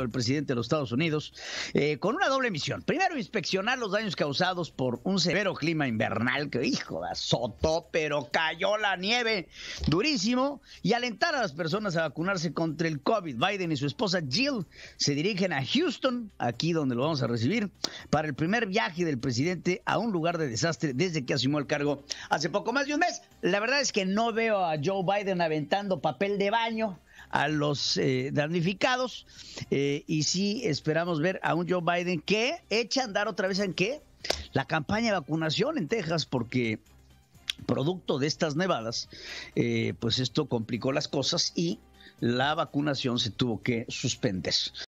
el presidente de los Estados Unidos, eh, con una doble misión. Primero, inspeccionar los daños causados por un severo clima invernal que, hijo, azotó, pero cayó la nieve durísimo, y alentar a las personas a vacunarse contra el COVID. Biden y su esposa Jill se dirigen a Houston, aquí donde lo vamos a recibir, para el primer viaje del presidente a un lugar de desastre desde que asumió el cargo hace poco más de un mes. La verdad es que no veo a Joe Biden aventando papel de baño a los eh, damnificados. Eh, y sí esperamos ver a un Joe Biden que echa a andar otra vez en qué? La campaña de vacunación en Texas, porque producto de estas nevadas, eh, pues esto complicó las cosas y la vacunación se tuvo que suspender.